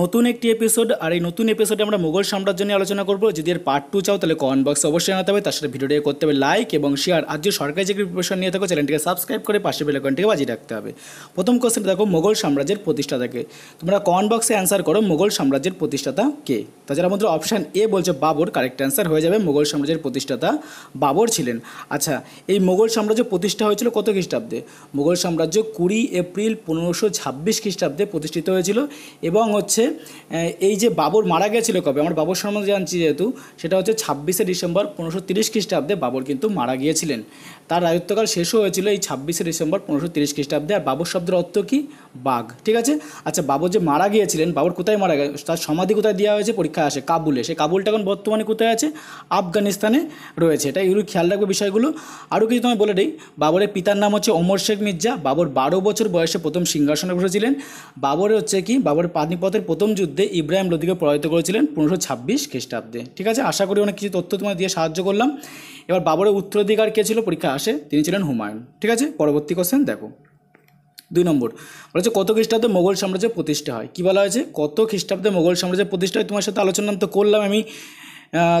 নতুন একটি এপিসোড আর এই নতুন এপিসোডে আমরা মোগল সাম্রাজ্য নিয়ে আলোচনা করবো যদি এর পার্ট টু চাও তাহলে কমেন্ট বক্সে অবশ্যই জানাতে হবে তার সাথে ভিডিওটি করতে হবে লাইক এবং শেয়ার আর যে সরকারি চাকরি প্রিপারেশন নিয়ে থাকো চ্যানেলটিকে সাবস্ক্রাইব করে পাশে বেলাকনটিকে বাজিয়ে রাখতে হবে প্রথম কোশ্চেন দেখো মোগল সাম্রাজ্যের প্রতিষ্ঠাতাকে তোমরা কমেন্ট বক্সে অ্যান্সার করো মোগল সাম্রাজ্যের প্রতিষ্ঠাতা কে তাছাড়া আমাদের অপশান এ বলছে বাবর কারেক্ট অ্যান্সার হয়ে যাবে মোগল সাম্রাজ্যের প্রতিষ্ঠাতা বাবর ছিলেন আচ্ছা এই মোগল সাম্রাজ্য প্রতিষ্ঠা হয়েছিল কত খ্রিস্টাব্দে মোগল সাম্রাজ্য কুড়ি এপ্রিল পনেরোশো ছাব্বিশ খ্রিস্টাব্দে প্রতিষ্ঠিত হয়েছিল এবং হচ্ছে এই যে বাবর মারা গেছিল কবে আমার বাবর সম্বন্ধে জানছি যেহেতু সেটা হচ্ছে ছাব্বিশে ডিসেম্বর পনেরোশো তিরিশ খ্রিস্টাব্দে বাবর কিন্তু মারা গিয়েছিলেন তার রাজত্বকাল শেষও হয়েছিল এই ছাব্বিশে ডিসেম্বর পনেরোশো তিরিশ খ্রিস্টাব্দে আর বাবর শব্দের অর্থ কি বাঘ ঠিক আছে আচ্ছা বাবর যে মারা গিয়েছিলেন বাবর কোথায় মারা গেছে তার সমাধি কোথায় দেওয়া হয়েছে পরীক্ষা আসে কাবুলে সে কাবুলটা এখন বর্তমানে কোথায় আছে আফগানিস্তানে রয়েছে এটা এগুলো খেয়াল রাখবে বিষয়গুলো আরও কিছু তোমায় বলে দিই বাবরের পিতার নাম হচ্ছে ওমর শেখ মির্জা বাবর বারো বছর বয়সে প্রথম সিংহাসনে বসেছিলেন বাবরের হচ্ছে কি বাবর পানিপথের ভারতের প্রথম যুদ্ধে ইব্রাহিম লোদিকে পরাজিত করেছিলেন পনেরোশো ছাব্বিশ খ্রিস্টাব্দে ঠিক আছে আশা করি অনেক কিছু তথ্য তোমাকে দিয়ে সাহায্য করলাম এবার বাবরের উত্তরাধিকার কে ছিল পরীক্ষা আসে তিনি ছিলেন হুমায়ুন ঠিক আছে পরবর্তী কোশ্চেন দেখো দুই নম্বর বলেছে হচ্ছে কত খ্রিস্টাব্দে মোগল সাম্রাজ্যের প্রতিষ্ঠা হয় কী বলা হয়েছে কত খ্রিস্টাব্দে মোগল সাম্রাজ্যের প্রতিষ্ঠা হয় তোমার সাথে আলোচনা তো করলাম আমি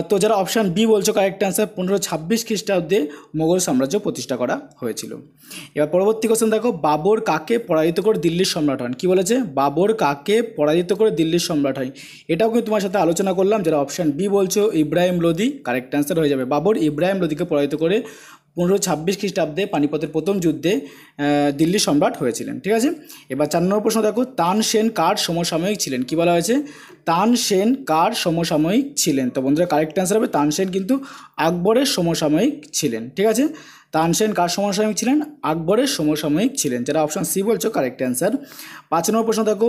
তো যারা অপশান বি বলছো কারেক্ট অ্যান্সার পনেরো ছাব্বিশ খ্রিস্টাব্দে মোগল সাম্রাজ্য প্রতিষ্ঠা করা হয়েছিল এবার পরবর্তী কোশ্চেন দেখো বাবর কাকে পরাজিত করে দিল্লির সম্রাট হন কী বলেছে বাবর কাকে পরাজিত করে দিল্লির সম্রাট হয় এটাও কিন্তু তোমার সাথে আলোচনা করলাম যারা অপশান বি বলছো ইব্রাহিম লোদি কারেক্ট অ্যান্সার হয়ে যাবে বাবর ইব্রাহিম লোদিকে পরাজিত করে পনেরো ছাব্বিশ খ্রিস্টাব্দে পানিপথের প্রথম যুদ্ধে দিল্লির সম্রাট হয়েছিলেন ঠিক আছে এবার চার নম্বর প্রশ্ন দেখো তান সেন কার সমসাময়িক ছিলেন কি বলা হয়েছে তান সেন কার সমসাময়িক ছিলেন তো বন্ধুরা কারেক্ট অ্যান্সার হবে তান সেন কিন্তু আকবরের সমসাময়িক ছিলেন ঠিক আছে তানসেন কার সমসাময়িক ছিলেন আকবরের সমসাময়িক ছিলেন যারা অপশান সি বলছো কারেক্ট অ্যান্সার পাঁচ নম্বর প্রশ্ন দেখো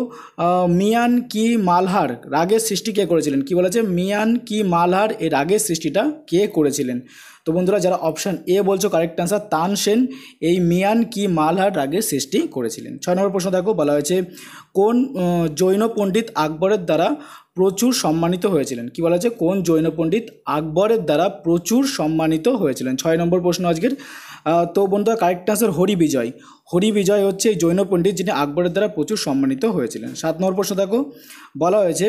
মিয়ান কি মালহার রাগের সৃষ্টি কে করেছিলেন কি বলেছে মিয়ান কি মালহার এর রাগের সৃষ্টিটা কে করেছিলেন তো বন্ধুরা যারা অপশান এ বলছো কারেক্ট অ্যান্সার তানসেন এই মিয়ান কি মালহার রাগের সৃষ্টি করেছিলেন ছয় নম্বর প্রশ্ন দেখো বলা হয়েছে কোন জৈন পণ্ডিত আকবরের দ্বারা প্রচুর সম্মানিত হয়েছিলেন কি বলা হচ্ছে কোন জৈন পণ্ডিত আকবরের দ্বারা প্রচুর সম্মানিত হয়েছিলেন ছয় নম্বর প্রশ্ন আজকের তো বন্ধুরা কারেক্ট আনসার হরি বিজয় হরি বিজয় হচ্ছে এই জৈন পণ্ডিত যিনি আকবরের দ্বারা প্রচুর সম্মানিত হয়েছিলেন সাত নম্বর প্রশ্ন দেখো বলা হয়েছে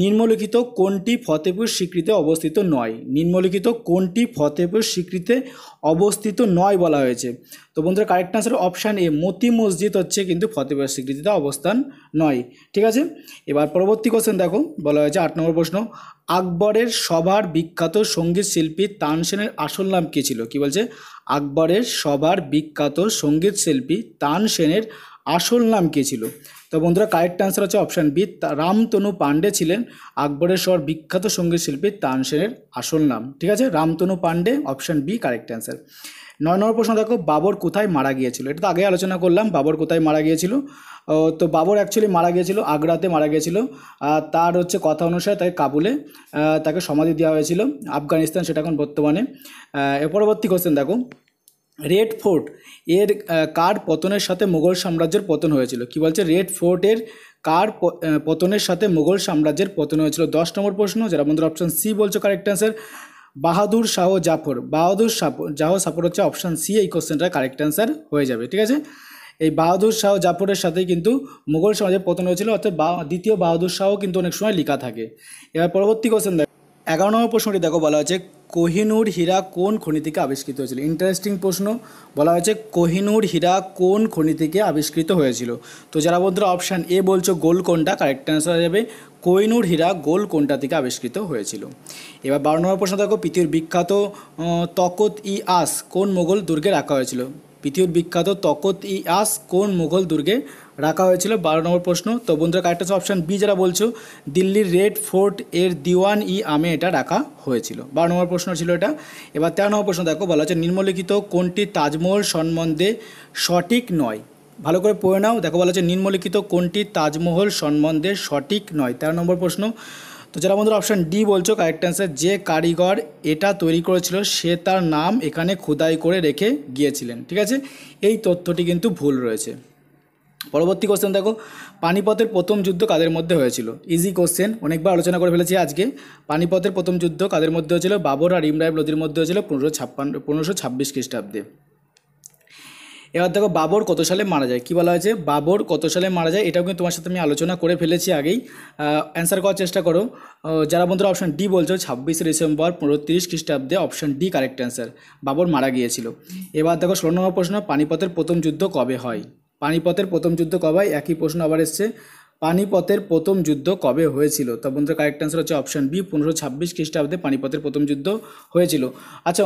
নিম্নলিখিত কোনটি ফতেপুর স্বীকৃতে অবস্থিত নয় নিম্নলিখিত কোনটি ফতেপুর স্বীকৃতে অবস্থিত নয় বলা হয়েছে তো বন্ধুরা correct answer option A Moti Masjid হচ্ছে কিন্তু ফতেপুর স্বীকৃতিতে অবস্থান নয় ঠিক আছে এবার পরবর্তী কোশ্চেন দেখো বলা হয়েছে আট নম্বর প্রশ্ন আকবরের সবার বিখ্যাত সঙ্গীত শিল্পী তানসেনের আসল নাম কী ছিল কী বলছে আকবরের সবার বিখ্যাত সঙ্গীত তান তানসেনের আসল নাম কী ছিল তো বন্ধুরা কারেক্ট অ্যান্সার হচ্ছে অপশান বি রামতনু পাণ্ডে ছিলেন আকবরের সবার বিখ্যাত সঙ্গীত তান তানসেনের আসল নাম ঠিক আছে Ramtanu Pandey option B correct answer নয় নম্বর প্রশ্ন দেখো বাবর কোথায় মারা গিয়েছিল এটা তো আগে আলোচনা করলাম বাবর কোথায় মারা গিয়েছিল তো বাবর অ্যাকচুয়ালি মারা গিয়েছিল আগ্রাতে মারা গিয়েছিল তার হচ্ছে কথা অনুসারে তাকে কাবুলে তাকে সমাধি দেওয়া হয়েছিল আফগানিস্তান সেটা এখন বর্তমানে পরবর্তী কোশ্চেন দেখো রেড ফোর্ট এর কার পতনের সাথে মুঘল সাম্রাজ্যের পতন হয়েছিল কি বলছে রেড ফোর্টের কার পতনের সাথে মুঘল সাম্রাজ্যের পতন হয়েছিল দশ নম্বর প্রশ্ন যারা বন্ধুরা অপশন সি বলছো কারেক্ট অ্যান্সার বাহাদুর শাহ জাফর বাহাদুর শাহ সাফর হচ্ছে অপশান সি এই কোশ্চেনটা কারেক্ট অ্যান্সার হয়ে যাবে ঠিক আছে এই বাহাদুর শাহ জাফরের সাথে কিন্তু মুঘল সমাজের পতন হয়েছিল অর্থাৎ দ্বিতীয় বাহাদুর শাহ কিন্তু অনেক সময় লেখা থাকে এবার পরবর্তী কোশ্চেন দেখ এগারো নম্বর প্রশ্নটি দেখো বলা হয়েছে কোহিনুর হীরা কোন খনি থেকে আবিষ্কৃত হয়েছিল ইন্টারেস্টিং প্রশ্ন বলা হয়েছে কোহিনুর হীরা কোন খনি থেকে আবিষ্কৃত হয়েছিল তো যারা বন্ধুরা অপশান এ বলছো গোলকোন্ডা কারেক্ট অ্যান্সার হয়ে যাবে কোহিনুর হীরা গোল কোনটা থেকে আবিষ্কৃত হয়েছিল এবার বারো নম্বর প্রশ্ন দেখো পৃথিবীর বিখ্যাত তকত ই আস কোন মোগল দুর্গে রাখা হয়েছিল পৃথিবীর বিখ্যাত তকত ই আস কোন মোগল দুর্গে রাখা হয়েছিল বারো নম্বর প্রশ্ন তো বন্ধুরা কারেক্টার অপশান বি যারা বলছো দিল্লির রেড ফোর্ট এর দিওয়ান ই আমে এটা রাখা হয়েছিল বারো নম্বর প্রশ্ন ছিল এটা এবার তেরো নম্বর প্রশ্ন দেখো বলা হচ্ছে নিম্নলিখিত কোনটি তাজমহল সম্বন্ধে সঠিক নয় ভালো করে পড়ে নাও দেখো বলা হচ্ছে নিম্নলিখিত কোনটি তাজমহল সম্বন্ধে সঠিক নয় তেরো নম্বর প্রশ্ন তো যারা বন্ধুরা অপশান ডি বলছো কারেক্ট অ্যান্সার যে কারিগর এটা তৈরি করেছিল সে তার নাম এখানে খোদাই করে রেখে গিয়েছিলেন ঠিক আছে এই তথ্যটি কিন্তু ভুল রয়েছে পরবর্তী কোশ্চেন দেখো পানিপথের প্রথম যুদ্ধ কাদের মধ্যে হয়েছিল ইজি কোশ্চেন অনেকবার আলোচনা করে ফেলেছি আজকে পানিপথের প্রথম যুদ্ধ কাদের মধ্যে হয়েছিল বাবর আর ইমরাইব নদীর মধ্যে হয়েছিল পনেরোশো ছাপ্পান্ন পনেরোশো ছাব্বিশ খ্রিস্টাব্দে এবার দেখো বাবর কত সালে মারা যায় কি বলা হয়েছে বাবর কত সালে মারা যায় এটাও কিন্তু তোমার সাথে আমি আলোচনা করে ফেলেছি আগেই অ্যান্সার করার চেষ্টা করো যারা বন্ধুরা অপশান ডি বলছো ছাব্বিশে ডিসেম্বর পনেরো তিরিশ খ্রিস্টাব্দে option D correct answer Babur মারা গিয়েছিল এবার দেখো ষোলো নম্বর প্রশ্ন পানিপথের প্রথম যুদ্ধ কবে হয় পানিপথের প্রথম যুদ্ধ কবে একই প্রশ্ন আবার এসছে পানিপথের প্রথম যুদ্ধ কবে হয়েছিল তো বন্ধুরা কারেক্ট অ্যান্সার হচ্ছে অপশান বি পনেরোশো ছাব্বিশ খ্রিস্টাব্দে পানিপথের প্রথম যুদ্ধ হয়েছিল আচ্ছা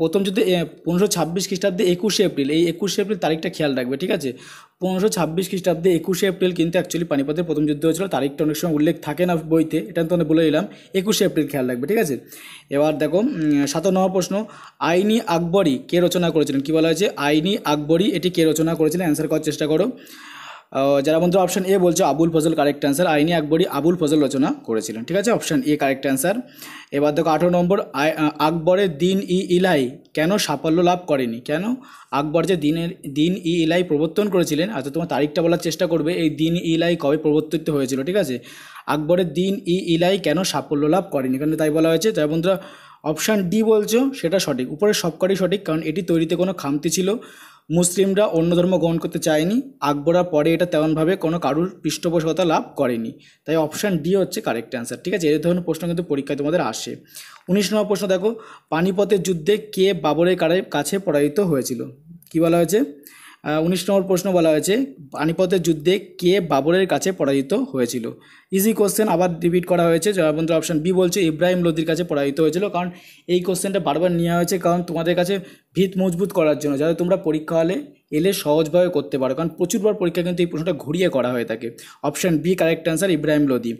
প্রথম যুদ্ধে পনেরোশো ছাব্বিশ খ্রিস্টাব্দে একুশে এপ্রিল এই একুশে এপ্রিল তারিখটা খেয়াল রাখবে ঠিক আছে পনেরোশো ছাব্বিশ খ্রিস্টাব্দে একুশে এপ্রিল কিন্তু অ্যাকচুয়ালি পানিপথের প্রথম যুদ্ধ হয়েছিল তারিখটা অনেক সময় উল্লেখ থাকে না বইতে এটা তো আমি বলে দিলাম একুশে এপ্রিল খেয়াল রাখবে ঠিক আছে এবার দেখো সাতান্ন প্রশ্ন আইনি আকবরী কে রচনা করেছিলেন কী বলা হয়েছে আইনি আকবরী এটি কে রচনা করেছিলেন অ্যান্সার করার চেষ্টা করো যারা বন্ধু অপশান এ বলছে আবুল ফজল কারেক্ট অ্যান্সার আইনি আকবরই আবুল ফজল রচনা করেছিলেন ঠিক আছে অপশান এ কারেক্ট অ্যান্সার এবার দেখো আঠেরো নম্বর আকবরের দিন ই ইলাই কেন সাফল্য লাভ করেনি কেন আকবর যে দিনের দিন ই ইলাই প্রবর্তন করেছিলেন আচ্ছা তোমার তারিখটা বলার চেষ্টা করবে এই দিন ইলাই কবে প্রবর্তিত হয়েছিল ঠিক আছে আকবরের দিন ই ইলাই কেন সাফল্য লাভ করেনি কারণ তাই বলা হয়েছে তাই বন্ধুরা অপশান ডি বলছো সেটা সঠিক উপরে সবকটি সঠিক কারণ এটি তৈরিতে কোনো খামতি ছিল মুসলিমরা অন্য ধর্ম গ্রহণ করতে চায়নি আকবরা পরে এটা তেমনভাবে কোনো কারুর পৃষ্ঠপোষকতা লাভ করেনি তাই অপশান ডি হচ্ছে কারেক্ট অ্যান্সার ঠিক আছে এই ধরনের প্রশ্ন কিন্তু পরীক্ষায় তোমাদের আসে উনিশ নম্বর প্রশ্ন দেখো পানিপথের যুদ্ধে কে বাবরের কারের কাছে পরাজিত হয়েছিল কী বলা হয়েছে উনিশ নম্বর প্রশ্ন বলা হয়েছে পানিপথের যুদ্ধে কে বাবরের কাছে পরাজিত হয়েছিল ইজি কোশ্চেন আবার রিপিট করা হয়েছে জয়াবন্ধু অপশান বি বলছে ইব্রাহিম লোদির কাছে পরাজিত হয়েছিল কারণ এই কোশ্চেনটা বারবার নেওয়া হয়েছে কারণ তোমাদের কাছে ভিত মজবুত করার জন্য যাতে তোমরা পরীক্ষা হলে এলে সহজভাবে করতে পারো কারণ প্রচুরবার পরীক্ষা কিন্তু এই প্রশ্নটা ঘুরিয়ে করা হয়ে থাকে option B correct answer Ibrahim Lodi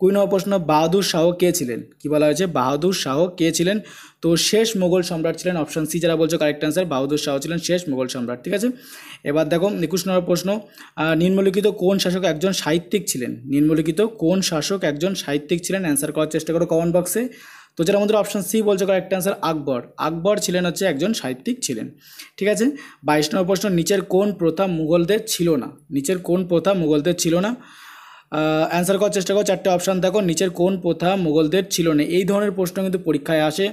কুই নম্বর প্রশ্ন বাহাদুর শাহ কে ছিলেন কি বলা হয়েছে বাহাদুর শাহ কে ছিলেন তো শেষ মোগল সম্রাট ছিলেন অপশান সি যারা বলছো কারেক্ট অ্যান্সার বাহাদুর শাহ ছিলেন শেষ মোগল সম্রাট ঠিক আছে এবার দেখো একুশ নম্বর প্রশ্ন নিম্নলিখিত কোন শাসক একজন সাহিত্যিক ছিলেন নিম্নলিখিত কোন শাসক একজন সাহিত্যিক ছিলেন অ্যান্সার করার চেষ্টা করো কমেন্ট বক্সে তো যেটা আমাদের অপশান সি বলছে কারেক্ট অ্যান্সার আকবর আকবর ছিলেন হচ্ছে একজন সাহিত্যিক ছিলেন ঠিক আছে বাইশ নম্বর প্রশ্ন নিচের কোন প্রথা মুঘলদের ছিল না নিচের কোন প্রথা মুঘলদের ছিল না অ্যান্সার করার চেষ্টা করো চারটে অপশান দেখো নিচের কোন প্রথা মুঘলদের ছিল না এই ধরনের প্রশ্ন কিন্তু পরীক্ষায় আসে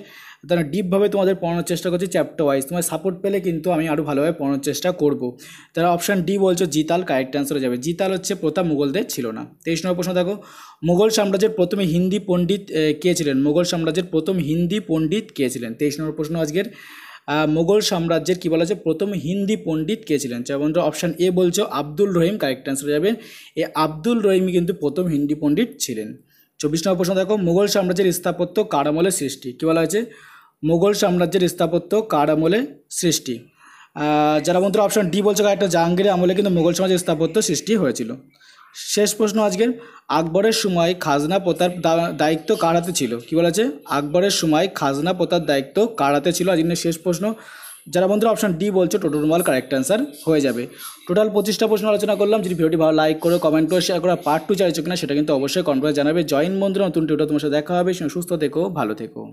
তারা ডিপভাবে তোমাদের পড়ানোর চেষ্টা করছি চ্যাপ্টার ওয়াইজ তোমার সাপোর্ট পেলে কিন্তু আমি আরও ভালোভাবে পড়ানোর চেষ্টা করব তারা অপশান ডি বলছো জিতাল কারেক্ট অ্যান্সার যাবে জিতাল হচ্ছে প্রথা মুঘলদের ছিল না তেইশ নম্বর প্রশ্ন দেখো মুঘল সাম্রাজ্যের প্রথমে হিন্দি পণ্ডিত কে ছিলেন মুঘল সাম্রাজ্যের প্রথম হিন্দি পণ্ডিত কে ছিলেন তেইশ নম্বর প্রশ্ন আজকের মোগল সাম্রাজ্যের কী বলা হচ্ছে প্রথম হিন্দি পণ্ডিত কে ছিলেন বন্ধু অপশান এ বলছো আব্দুল রহিম কারেক্ট অ্যান্সার যাবে এ আব্দুল রহিমই কিন্তু প্রথম হিন্দি পণ্ডিত ছিলেন চব্বিশ নম্বর প্রশ্ন দেখো মুঘল সাম্রাজ্যের স্থাপত্য কারামলের সৃষ্টি কী বলা হয়েছে মুঘল সাম্রাজ্যের স্থাপত্য কার আমলে সৃষ্টি যারা বন্ধুরা অপশন ডি বলছে একটা জাহাঙ্গীরের আমলে কিন্তু মুঘল সমাজের স্থাপত্য সৃষ্টি হয়েছিল শেষ প্রশ্ন আজকের আকবরের সময় খাজনা পোতার দায়িত্ব কার হাতে ছিল কী বলা আছে আকবরের সময় খাজনা পোতার দায়িত্ব কার হাতে ছিল আজকের শেষ প্রশ্ন যারা বন্ধুরা অপশন ডি বলছে টোটাল মাল কারেক্ট অ্যান্সার হয়ে যাবে টোটাল পঁচিশটা প্রশ্ন আলোচনা করলাম যদি ভিডিওটি ভালো লাইক করো কমেন্ট করে শেয়ার করা পার্ট টু চাইছো কিনা সেটা কিন্তু অবশ্যই কমেন্ট করে জানাবে জয়েন বন্ধুরা নতুন টিউটা তোমার সাথে দেখা হবে সুস্থ থেকো ভালো থেকো